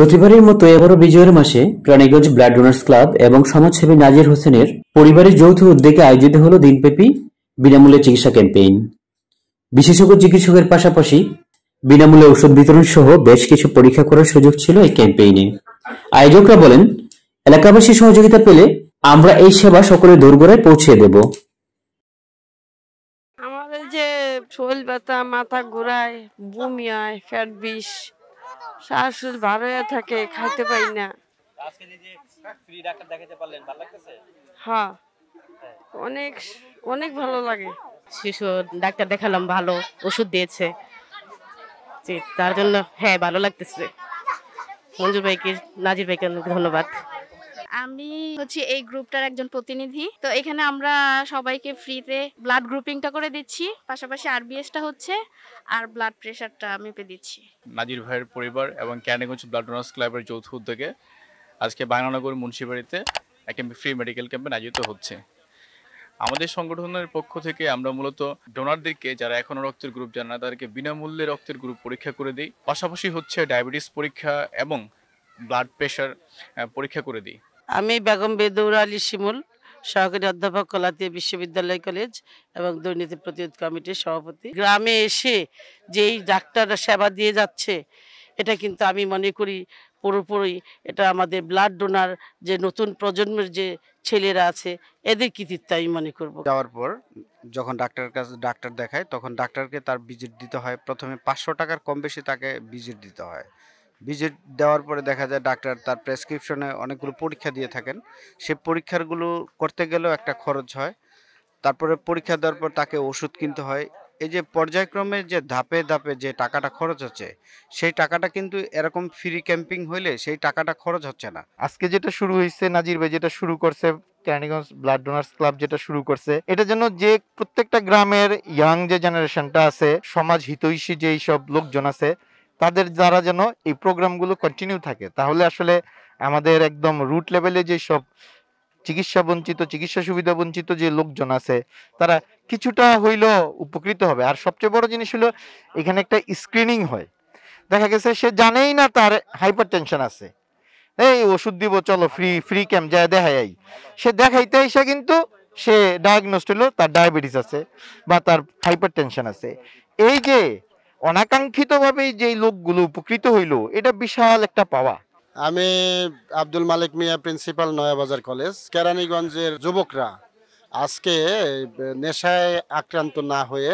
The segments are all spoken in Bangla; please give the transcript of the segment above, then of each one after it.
প্রতিবারের মতো এবারও বিজয়ের মাসে প্রাণীগঞ্জ ব্লাড ডোনার্স ক্লাব এবং সমাজসেবী নাজির হোসেনের পরিবারের যৌথ উদ্যোগে আয়োজিত হল দিনব্যাপী বিনামূল্যে চিকিৎসা ক্যাম্পেইন বিশেষজ্ঞ চিকিৎসকের পাশাপাশি বিনামূল্যে ওষুধ বিতরণ সহ বেশ কিছু পরীক্ষা করার সুযোগ ছিল এই ক্যাম্পেইনে আয়োজকরা বলেন এলাকাবাসী সহযোগিতা পেলে আমরা এই সেবা সকলে দোরগোড়ায় পৌঁছে দেব আমাদের যে শরীর ব্যথা মাথা ঘোরায় বমি হয় ফ্যাট বিষ শাশুড় ভাড়ায় থাকে খাইতে পারি না হ্যাঁ অনেক অনেক ভালো লাগে শিশু ডাক্তার দেখালাম ভালো ওষুধ দিয়েছে তার জন্য হ্যাঁ ভালো লাগতেছে মঞ্জুর ভাইকে নাজির ভাইকে ধন্যবাদ আমি হচ্ছে এই গ্রুপটার একজন প্রতিনিধি তো এখানে আমরা সবাইকে ফ্রিতে ব্লাড গ্রুপিংটা করে দিচ্ছি পাশাপাশি আর আরবিএসটা হচ্ছে আর ব্লাড প্রেশারটা মেপে দিচ্ছি নাজির ভাইয়ের পরিবার এবং ক্যানেগঞ্জ ব্লাড ডোনার্স ক্লাবের যৌথ উদ্যোগে আজকে বাংলানগর মুন্সিবাড়িতে একটা ফ্রি মেডিকেল ক্যাম্পে আয়োজিত হচ্ছে আমাদের সংগঠনের পক্ষ থেকে আমরা মূলত ডোনারদেরকে যারা এখনও রক্তের গ্রুপ জানে না তাদেরকে বিনামূল্যে রক্তের গ্রুপ পরীক্ষা করে দিই পাশাপাশি হচ্ছে ডায়াবেটিস পরীক্ষা এবং ব্লাড প্রেশার পরীক্ষা করে দিই আমি বেগম বেদৌর আলী শিমুল সহকারী অধ্যাপক কলাতিয়া বিশ্ববিদ্যালয় কলেজ এবং দুর্নীতি প্রতিরোধ কমিটির সভাপতি গ্রামে এসে যেই ডাক্তাররা সেবা দিয়ে যাচ্ছে এটা কিন্তু আমি মনে করি পুরোপুরি এটা আমাদের ব্লাড ডোনার যে নতুন প্রজন্মের যে ছেলেরা আছে এদের কৃতিত্ব আমি মনে করব যাওয়ার পর যখন ডাক্তারের কাছে ডাক্তার দেখায় তখন ডাক্তারকে তার বিজিট দিতে হয় প্রথমে পাঁচশো টাকার কম বেশি তাকে বিজিট দিতে হয় ভিজিট দেওয়ার পরে দেখা যায় ডাক্তার তার প্রেসক্রিপশনে অনেকগুলো পরীক্ষা দিয়ে থাকেন সে পরীক্ষাগুলো করতে গেলেও একটা খরচ হয় তারপরে পরীক্ষা দেওয়ার পর তাকে ওষুধ কিনতে হয় এই যে পর্যায়ক্রমে যে ধাপে ধাপে যে টাকাটা খরচ হচ্ছে সেই টাকাটা কিন্তু এরকম ফ্রি ক্যাম্পিং হইলে সেই টাকাটা খরচ হচ্ছে না আজকে যেটা শুরু হয়েছে নাজির ভাই যেটা শুরু করছে ক্যানিগঞ্জ ব্লাড ডোনার্স ক্লাব যেটা শুরু করছে এটা যেন যে প্রত্যেকটা গ্রামের ইয়াং যে জেনারেশনটা আছে সমাজ হিতৈষী যেই সব লোকজন আছে তাদের দ্বারা যেন এই প্রোগ্রামগুলো কন্টিনিউ থাকে তাহলে আসলে আমাদের একদম রুট লেভেলে যে সব চিকিৎসা বঞ্চিত চিকিৎসা সুবিধা বঞ্চিত যে লোকজন আছে তারা কিছুটা হইলেও উপকৃত হবে আর সবচেয়ে বড় জিনিস হলো এখানে একটা স্ক্রিনিং হয় দেখা গেছে সে জানেই না তার হাইপার টেনশন আছে এই ওষুধ দিব চলো ফ্রি ফ্রি ক্যাম্প যায় দেখাই সে দেখাইতে এসে কিন্তু সে ডায়াগনোস হলো তার ডায়াবেটিস আছে বা তার হাইপার টেনশন আছে এই যে অনাকাঙ্ক্ষিতভাবে যে লোকগুলো উপকৃত হইল এটা বিশাল একটা পাওয়া আমি আব্দুল মালিক মিয়া প্রিন্সিপাল নয়াবাজার কলেজ কেরানীগঞ্জের যুবকরা আজকে নেশায় আক্রান্ত না হয়ে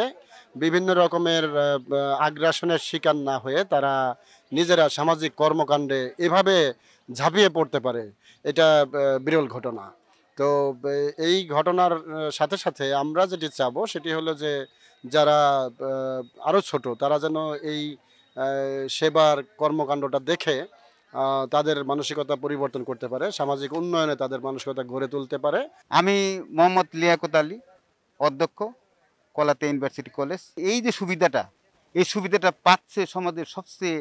বিভিন্ন রকমের আগ্রাসনের শিকার না হয়ে তারা নিজেরা সামাজিক কর্মকাণ্ডে এভাবে ঝাঁপিয়ে পড়তে পারে এটা বিরল ঘটনা তো এই ঘটনার সাথে সাথে আমরা যেটি চাবো সেটি হলো যে যারা আরও ছোট তারা যেন এই সেবার কর্মকাণ্ডটা দেখে তাদের মানসিকতা পরিবর্তন করতে পারে সামাজিক উন্নয়নে তাদের মানসিকতা গড়ে তুলতে পারে আমি মোহাম্মদ লিয়াকত আলী অধ্যক্ষ কলাতে ইউনিভার্সিটি কলেজ এই যে সুবিধাটা এই সুবিধাটা পাচ্ছে সমাজের সবচেয়ে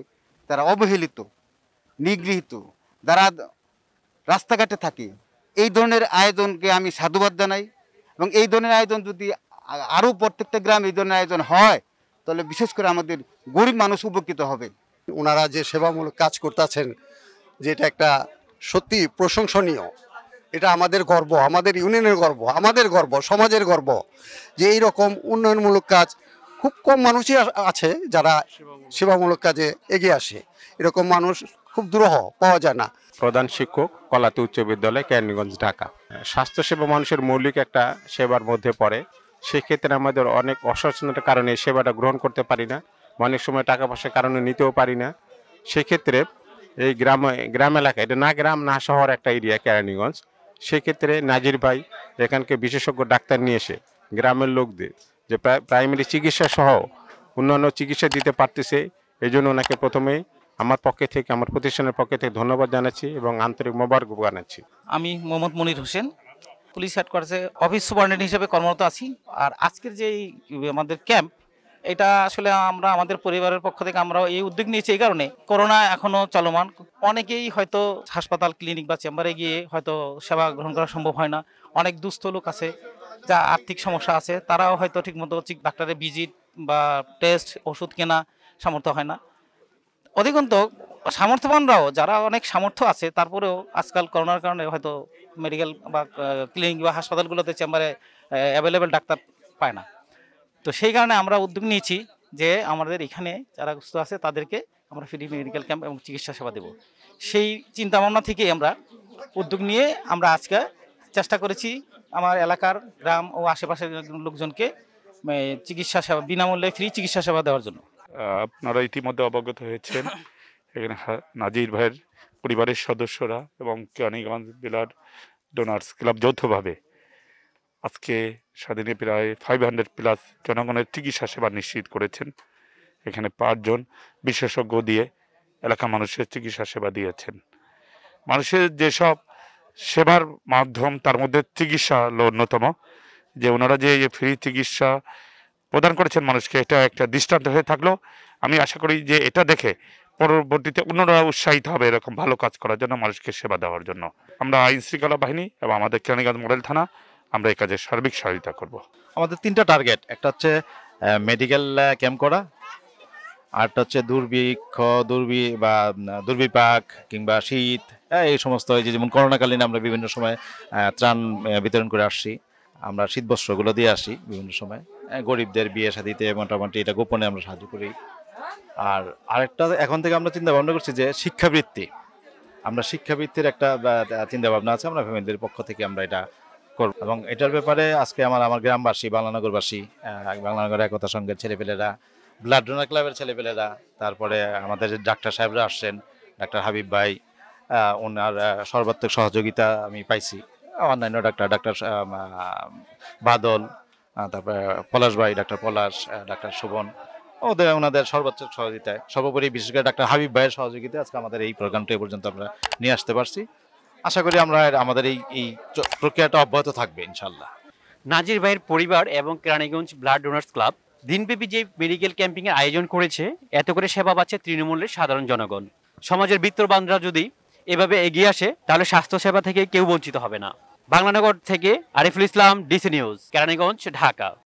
তারা অবহেলিত নিগৃহীত যারা রাস্তাঘাটে থাকে এই ধরনের আয়োজনকে আমি সাধুবাদ জানাই এবং এই ধরনের আয়োজন যদি আরও প্রত্যেকটা গ্রামে এই ধরনের আয়োজন হয় তাহলে বিশেষ করে আমাদের গরিব মানুষ উপকৃত হবে ওনারা যে সেবামূলক কাজ করতেছেন যে এটা একটা সত্যি প্রশংসনীয় এটা আমাদের গর্ব আমাদের ইউনিয়নের গর্ব আমাদের গর্ব সমাজের গর্ব যে এই রকম উন্নয়নমূলক কাজ খুব কম মানুষই আছে যারা সেবামূলক কাজে এগিয়ে আসে এরকম মানুষ খুব দুরহ পাওয়া যায় না প্রধান শিক্ষক কলাতে উচ্চ বিদ্যালয় ক্যানিগঞ্জ ঢাকা স্বাস্থ্যসেবা মানুষের মৌলিক একটা সেবার মধ্যে পড়ে সেক্ষেত্রে আমাদের অনেক অসচেতনতার কারণে সেবাটা গ্রহণ করতে পারি না অনেক সময় টাকা পয়সার কারণে নিতেও পারি না সেক্ষেত্রে এই গ্রাম গ্রাম এলাকা এটা না গ্রাম না শহর একটা এরিয়া কেরানীগঞ্জ সেক্ষেত্রে নাজির ভাই এখানকে বিশেষজ্ঞ ডাক্তার নিয়ে এসে গ্রামের লোকদের যে প্রাইমারি চিকিৎসা সহ অন্যান্য চিকিৎসা দিতে পারতেছে এই জন্য ওনাকে প্রথমে আমার পক্ষে থেকে আমার প্রতিষ্ঠানের পক্ষে থেকে ধন্যবাদ জানাচ্ছি এবং আন্তরিক মোবার্ক জানাচ্ছি আমি মোহাম্মদ মনির হোসেন পুলিশ হেডকোয়ার্টার্সে অফিস সুপারিনটেন্ট হিসেবে কর্মরত আছি আর আজকের যে আমাদের ক্যাম্প এটা আসলে আমরা আমাদের পরিবারের পক্ষ থেকে আমরা এই উদ্যোগ নিয়েছি এই কারণে করোনা এখনও চলমান অনেকেই হয়তো হাসপাতাল ক্লিনিক বা চেম্বারে গিয়ে হয়তো সেবা গ্রহণ করা সম্ভব হয় না অনেক দুস্থ লোক আছে যা আর্থিক সমস্যা আছে তারাও হয়তো ঠিকমতো ডাক্তারের ভিজিট বা টেস্ট ওষুধ কেনা সামর্থ্য হয় না অধিকন্ত সামর্থ্যবানরাও যারা অনেক সামর্থ্য আছে তারপরেও আজকাল করোনার কারণে হয়তো মেডিকেল বা ক্লিনিক বা হাসপাতালগুলোতে চেম্বারে অ্যাভেলেবেল ডাক্তার পায় না তো সেই কারণে আমরা উদ্যোগ নিয়েছি যে আমাদের এখানে যারা সুস্থ আছে তাদেরকে আমরা ফ্রি মেডিকেল ক্যাম্প এবং চিকিৎসা সেবা দেব সেই চিন্তা ভাবনা থেকে আমরা উদ্যোগ নিয়ে আমরা আজকে চেষ্টা করেছি আমার এলাকার গ্রাম ও আশেপাশের লোকজনকে চিকিৎসা সেবা বিনামূল্যে ফ্রি চিকিৎসা সেবা দেওয়ার জন্য আপনারা ইতিমধ্যে অবগত হয়েছেন এখানে নাজির ভাইয়ের পরিবারের সদস্যরা এবং কেরানীগঞ্জ জেলার ডোনার্স ক্লাব যৌথভাবে আজকে স্বাধীনে প্রায় ফাইভ হান্ড্রেড প্লাস জনগণের চিকিৎসা সেবা নিশ্চিত করেছেন এখানে পাঁচজন বিশেষজ্ঞ দিয়ে এলাকা মানুষের চিকিৎসা সেবা দিয়েছেন মানুষের যেসব সেবার মাধ্যম তার মধ্যে চিকিৎসা হলো অন্যতম যে ওনারা যে ফ্রি চিকিৎসা প্রদান করেছেন মানুষকে এটা একটা দৃষ্টান্ত হয়ে থাকলো আমি আশা করি যে এটা দেখে পরবর্তীতে অন্যরা উৎসাহিত হবে এরকম ভালো কাজ করার জন্য মানুষকে সেবা দেওয়ার জন্য আমরা আইন শৃঙ্খলা বাহিনী এবং আমাদের কেরানীগঞ্জ মডেল থানা আমরা এই কাজে সার্বিক সহযোগিতা করব আমাদের তিনটা টার্গেট একটা হচ্ছে মেডিকেল ক্যাম্প করা আরটা হচ্ছে দুর্ভিক্ষ দুর্বি বা দুর্বিপাক কিংবা শীত হ্যাঁ, এই সমস্ত যে যেমন করোনাকালীন আমরা বিভিন্ন সময় ত্রাণ বিতরণ করে আসছি আমরা শীত বস্ত্রগুলো দিয়ে আসি বিভিন্ন সময় গরিবদের বিয়ে শাদিতে মোটামুটি এটা গোপনে আমরা সাহায্য করি আর আরেকটা এখন থেকে আমরা চিন্তা ভাবনা করছি যে শিক্ষাবৃত্তি আমরা শিক্ষাবৃত্তির একটা চিন্তা ভাবনা আছে আমরা ফ্যামিলির পক্ষ থেকে আমরা এটা করব এবং এটার ব্যাপারে আজকে আমার আমার গ্রামবাসী বাংলানগরবাসী বাংলানগর একতা সংঘের ছেলেপেলেরা ব্লাড ডোনার ক্লাবের ছেলেপেলেরা তারপরে আমাদের ডাক্তার সাহেবরা আসছেন ডাক্তার হাবিব ভাই ওনার সর্বাত্মক সহযোগিতা আমি পাইছি অন্যান্য ডাক্তার ডাক্তার বাদল তারপরে পলাশ ভাই ডাক্তার পলাশ ডাক্তার শোভন ওদের ওনাদের সর্বোচ্চ সহযোগিতায় সর্বোপরি বিশেষ করে ডাক্তার হাবিব ভাইয়ের সহযোগিতায় আজকে আমাদের এই প্রোগ্রামটা এ পর্যন্ত আমরা নিয়ে আসতে পারছি আশা করি আমরা আমাদের এই এই প্রক্রিয়াটা অব্যাহত থাকবে ইনশাল্লাহ নাজির ভাইয়ের পরিবার এবং কেরানীগঞ্জ ব্লাড ডোনার্স ক্লাব দিনব্যাপী যে মেডিকেল ক্যাম্পিংয়ের আয়োজন করেছে এত করে সেবা পাচ্ছে তৃণমূলের সাধারণ জনগণ সমাজের বিত্তবানরা যদি এভাবে এগিয়ে আসে তাহলে স্বাস্থ্যসেবা থেকে কেউ বঞ্চিত হবে না বাংলানগর থেকে আরিফুল ইসলাম ডিসি নিউজ কেরানীগঞ্জ ঢাকা